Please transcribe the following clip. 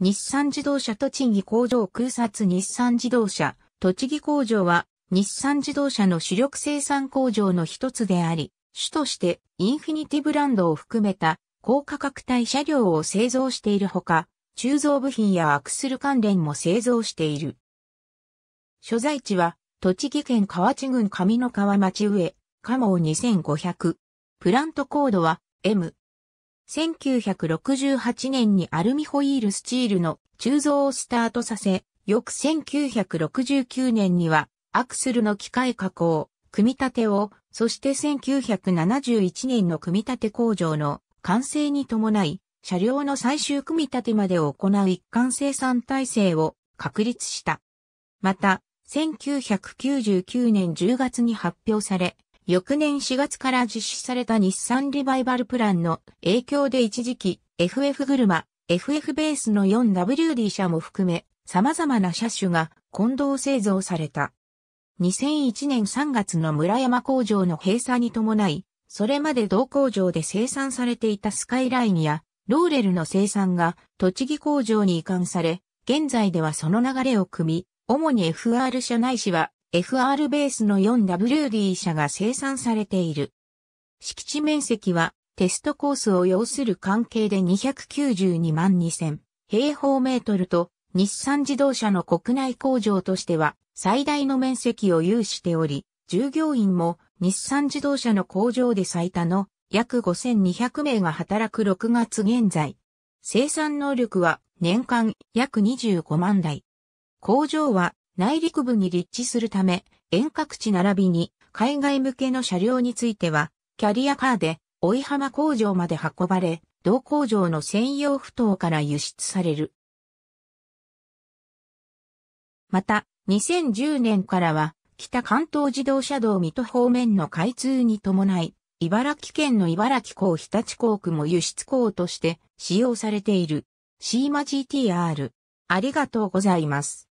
日産自動車栃木工場空撮日産自動車栃木工場は日産自動車の主力生産工場の一つであり、主としてインフィニティブランドを含めた高価格帯車両を製造しているほか、鋳造部品やアクスル関連も製造している。所在地は栃木県河内郡上の川町上、加茂2500。プラントコードは M。1968年にアルミホイールスチールの鋳造をスタートさせ、翌1969年にはアクスルの機械加工、組み立てを、そして1971年の組み立て工場の完成に伴い、車両の最終組み立てまでを行う一貫生産体制を確立した。また、1999年10月に発表され、翌年4月から実施された日産リバイバルプランの影響で一時期 FF 車、FF ベースの 4WD 車も含め様々な車種が混同製造された。2001年3月の村山工場の閉鎖に伴い、それまで同工場で生産されていたスカイラインやローレルの生産が栃木工場に移管され、現在ではその流れを組み、主に FR 車内市は FR ベースの 4WD 車が生産されている。敷地面積はテストコースを要する関係で292万2000平方メートルと日産自動車の国内工場としては最大の面積を有しており、従業員も日産自動車の工場で最多の約5200名が働く6月現在。生産能力は年間約25万台。工場は内陸部に立地するため、遠隔地並びに海外向けの車両については、キャリアカーで追い浜工場まで運ばれ、同工場の専用不頭から輸出される。また、2010年からは、北関東自動車道水戸方面の開通に伴い、茨城県の茨城港日立港区も輸出港として使用されている。シーマ GTR。ありがとうございます。